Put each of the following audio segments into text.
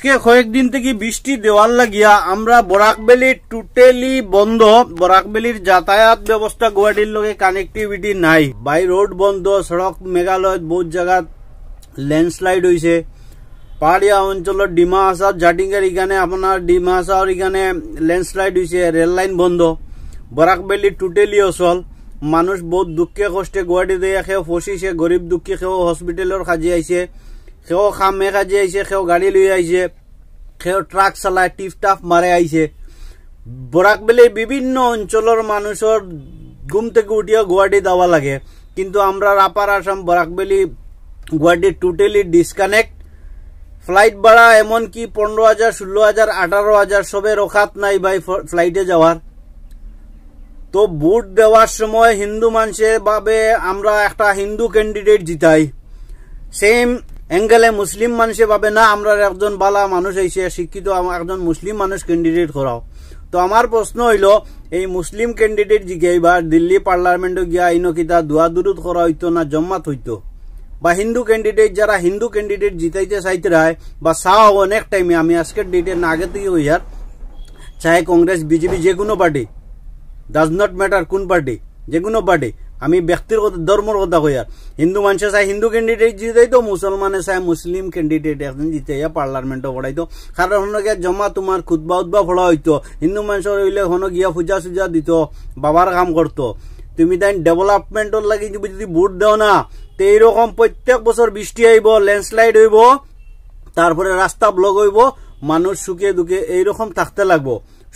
আজকে কয়েকদিন থেকে বৃষ্টি দেওয়ার লাগিয়া আমরা বরাকবেলি টোটালি বন্ধ বরাকবেলির যাতায়াত ব্যবস্থা গুয়াহাটির লগে কানেক্টিভিটি নাই বাই রোড বন্ধ সড়ক মেঘালয়ত বহুত জায়গাত ল্যান্ডস্লাইড হয়েছে পাহাড়িয়া অঞ্চলত ডিমা আসার জাটিঙ্গার ইখানে আপনার ডিমা আসার ইখানে ল্যান্ডস্লাইড হয়েছে রেল লাইন বন্ধ বরাকবেলি টোটালি অচল মানুষ বহুত দুঃখে কষ্টে গুয়াহাটিতে খেয়ে ফসিছে গরিব দুঃখে খেয়েও হসপিটালের সাজিয়াইছে আইছে কেউ খামে কাজে আইছে কেউ গাড়ি লই আইছে কেউ ট্রাক চালায় টাফ মারে আইছে বরাকবেলে বিভিন্ন অঞ্চলের মানুষের ঘুম থেকে উঠিয়ে গুয়াহাটি দেওয়া লাগে কিন্তু আমরা upper Assam Barak valley Guwahati totally disconnect flight ভাড়া এমনকি পনেরো হাজার ষোলো হাজার আঠারো হাজার সবের ওখাত নাই ভাই ফ্লাইটে যাওয়ার তো ভোট দেওয়ার সময় হিন্দু মানুষের ভাবে আমরা একটা হিন্দু ক্যান্ডিডেট জিতাই সেম এঙ্গেলে মুসলিম মানুষে ভাবে না আমরা একজন বালা মানুষ হয়েছে শিক্ষিত একজন মুসলিম মানুষ ক্যান্ডিডেট করাও তো আমার প্রশ্ন হইল এই মুসলিম ক্যান্ডিডেট জিগাইবার দিল্লি পার্লামেন্টে গিয়া ইনকিতা দোয়া দুরুদ করা হইতো না জম্মাত হইতো বা হিন্দু ক্যান্ডিডেট যারা হিন্দু ক্যান্ডিডেট জিতাইতে চাইতে রায় বা চাও অনেক টাইমে আমি আজকের ডেটে না আগে থেকে হইয়ার চাহে কংগ্রেস বিজেপি যে কোনো পার্টি ডাজ নট ম্যাটার কোন পার্টি যিকোনো পাৰ্টি আমি ব্যক্তিৰ কথা ধৰ্মৰ কথা কৈ আৰু হিন্দু মানুহে চাই হিন্দু কেণ্ডিডেট জিতাই দিওঁ মুছলমানে চাই মুছলিম কেণ্ডিডেট এজন জিতাই পাৰ্লামেণ্টক পঢ়াই দিওঁ কাৰণ হনকীয়া জমা তোমাৰ খুদবা উদবা ফলা হৈতো হিন্দু মানুহৰ ৰৈলে হনকীয়া সূজা চুজা দিত বাবাৰ কাম কৰত তুমি তাই ডেভেলপমেণ্টৰ লাগি তুমি যদি ভোট দিওঁ না এইৰকম প্ৰত্যেক বছৰ বৃষ্টি আইব ল্যান্ডস্লাইড হইব তাৰপৰে ৰাস্তা ব্লক হইব মানুহ চুকে দুখে এইৰকম থাকতে লাগব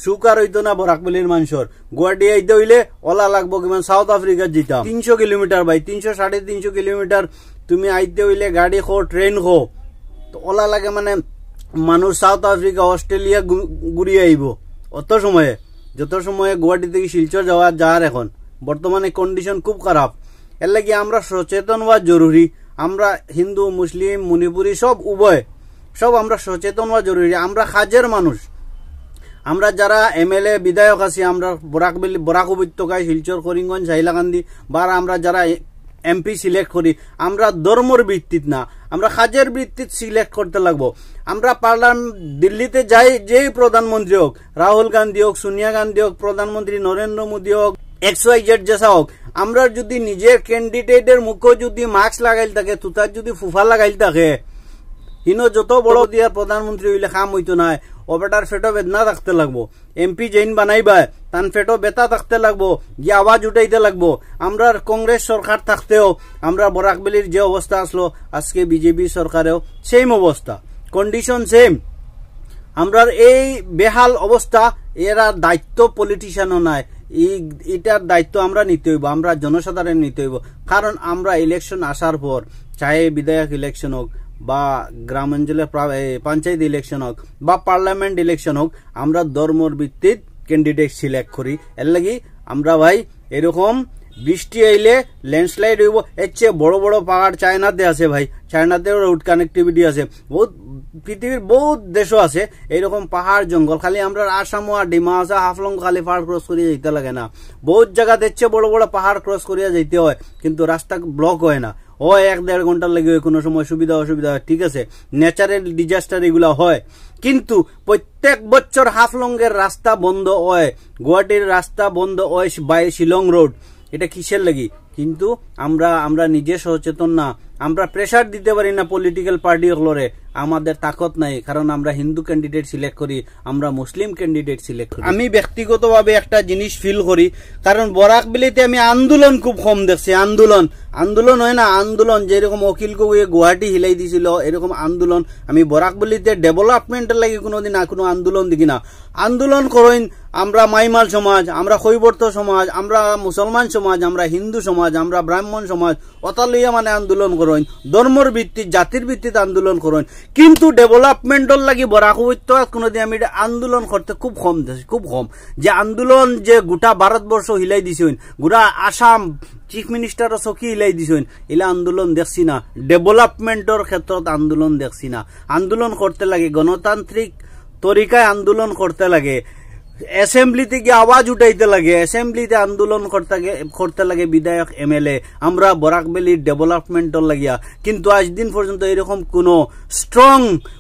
সুকার হইতো না বরাকবলির মানুষের গুয়াহাটি আইতে হইলে ওলা লাগবো কিমান সাউথ আফ্রিকার যেতাম তিনশো কিলোমিটার ভাই তিনশো সাড়ে তিনশো কিলোমিটার তুমি আইতে হইলে গাড়ি খো ট্রেন খো তো ওলা লাগে মানে মানুষ সাউথ আফ্রিকা অস্ট্রেলিয়া ঘুরিয়ে আইব অত সময়ে যত সময়ে গুয়াহাটি থেকে শিলচর যাওয়া যার এখন বর্তমানে কন্ডিশন খুব খারাপ এর লাগে আমরা সচেতন হওয়া জরুরি আমরা হিন্দু মুসলিম মণিপুরি সব উভয় সব আমরা সচেতন হওয়া জরুরি আমরা হাজের মানুষ আমরা যারা এমএলএ বিধায়ক আছি আমরা বরাক বরাক উপত্যকায় শিলচর করিমগঞ্জ হাইলাকান্দি বা আমরা যারা এমপি সিলেক্ট করি আমরা ধর্মর ভিত্তিত না আমরা কাজের ভিত্তিত সিলেক্ট করতে লাগবো আমরা পার্লাম দিল্লিতে যাই যেই প্রধানমন্ত্রী হোক রাহুল গান্ধী হোক সোনিয়া গান্ধী হোক প্রধানমন্ত্রী নরেন্দ্র মোদী হোক এক্স ওয়াই জেড যেসা হোক আমরা যদি নিজের ক্যান্ডিডেটের মুখে যদি মাস্ক লাগাইল থাকে তুতার যদি ফুফা লাগাইল থাকে হিনো যত বড় দিয়া প্রধানমন্ত্রী হইলে খাম হইতো নাই অবেটার ফেটো বেদনা থাকতে লাগবো এমপি জৈন বানাইবা তান ফেটো বেতা থাকতে লাগবো গিয়ে আওয়াজ উঠাইতে লাগবো আমরা কংগ্রেস সরকার থাকতেও আমরা বরাকবেলির যে অবস্থা আসলো আজকে বিজেপি সরকারেও সেম অবস্থা কন্ডিশন সেম আমরার এই বেহাল অবস্থা এরা দায়িত্ব পলিটিশিয়ানও নাই এটার দায়িত্ব আমরা নিতে হইব আমরা জনসাধারণ নিতে হইব কারণ আমরা ইলেকশন আসার পর চাহে বিধায়ক ইলেকশন হোক বা গ্রামাঞ্চলের পঞ্চায়েত ইলেকশন হোক বা পার্লামেন্ট ইলেকশন হোক আমরা ধর্মর ভিত্তিক ক্যান্ডিডেট সিলেক্ট করি এর লাগি আমরা ভাই এরকম বৃষ্টি আইলে ল্যান্ডস্লাইড হইব এর চেয়ে বড় বড় পাহাড় চায়নাতে আছে ভাই চায়নাতেও রোড কানেক্টিভিটি আছে বহুত পৃথিবীর বহুত দেশও আছে এইরকম পাহাড় জঙ্গল খালি আমরা আসাম আর আসা হাফলং খালি পাহাড় ক্রস করিয়া যাইতে লাগে না বহুত জায়গা দেখছে বড় বড় পাহাড় ক্রস করিয়া যাইতে হয় কিন্তু রাস্তা ব্লক হয় না ও এক দেড় ঘন্টা লেগে কোনো সময় সুবিধা অসুবিধা হয় ঠিক আছে ন্যাচারাল ডিজাস্টার এগুলো হয় কিন্তু প্রত্যেক বছর হাফলংয়ের রাস্তা বন্ধ হয় গুয়াহাটির রাস্তা বন্ধ হয় বাই শিলং রোড এটা কিসের লাগি কিন্তু আমরা আমরা নিজে সচেতন না আমরা প্রেশার দিতে পারি না পলিটিক্যাল পার্টিগুলোরে আমাদের তাকত নাই কারণ আমরা হিন্দু ক্যান্ডিডেট সিলেক্ট করি আমরা মুসলিম ক্যান্ডিডেট সিলেক্ট করি আমি ব্যক্তিগতভাবে একটা জিনিস ফিল করি কারণ বরাক বিলিতে আমি আন্দোলন খুব কম দেখছি আন্দোলন আন্দোলন হয় না আন্দোলন যেরকম অখিল গগুয়ে গুয়াহাটি হিলাই দিছিল এরকম আন্দোলন আমি বরাক বিলিতে ডেভেলপমেন্টের লাগে কোনোদিন না কোনো আন্দোলন দেখি না আন্দোলন করইন আমরা মাইমাল সমাজ আমরা কৈবর্ত সমাজ আমরা মুসলমান সমাজ আমরা হিন্দু সমাজ আমরা ব্রাহ্মণ সমাজ অতালিয়া মানে আন্দোলন করেন ধর্মর ভিত্তিত জাতির ভিত্তিতে আন্দোলন করেন কিন্তু ডেভেলপমেন্টর লাগি বরাক কোনোদিন আমি আন্দোলন করতে খুব কম খুব কম যে আন্দোলন যে গোটা ভারতবর্ষ হিলাই দিছেন গোটা আসাম চিফ মিনিষ্টারও চকী হিলাই দিছেন এলা আন্দোলন দেখছি না ডেভেলপমেন্টর ক্ষেত্ৰত আন্দোলন দেখছি না আন্দোলন করতে লাগে গণতান্ত্রিক তরিকায় আন্দোলন করতে লাগে অ্যাসেম্বলিতে গিয়ে আওয়াজ উঠাইতে লাগে অ্যাসেম্বলিতে আন্দোলন করতে করতে লাগে বিধায়ক এমএলএ আমরা বরাকবেলির ডেভেলপমেন্টর লাগিয়া কিন্তু আজ দিন পর্যন্ত এরকম কোনো স্ট্রং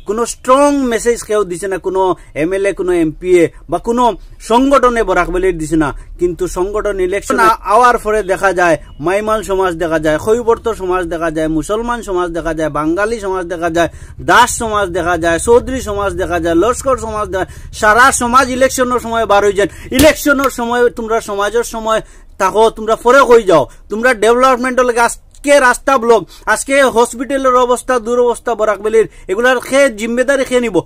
কোনো স্ট্রং মেসেজ কেউ দিছে না কোনো এমএলএ কোনো এমপিএ বা কোনো সংগঠনে বরাকবেলির দিছে না কিন্তু সংগঠন ইলেকশন আওয়ার পরে দেখা যায় মাইমাল সমাজ দেখা যায় কৈবর্ত সমাজ দেখা যায় মুসলমান সমাজ দেখা যায় বাঙালি সমাজ দেখা যায় দাস সমাজ দেখা যায় চৌধুরী সমাজ দেখা যায় লস্কর সমাজ দেখা সারা সমাজ ইলেকশনের সময় বার হয়ে যান ইলেকশনের সময় তোমরা সমাজের সময় তাকো তোমরা ফরে হয়ে যাও তোমরা ডেভেলপমেন্টের লাগে আজকে রাস্তা ব্লক আজকে হসপিটালের অবস্থা দুরবস্থা বরাকবেলির এগুলার খেয়ে জিম্মেদারি খেয়ে নিব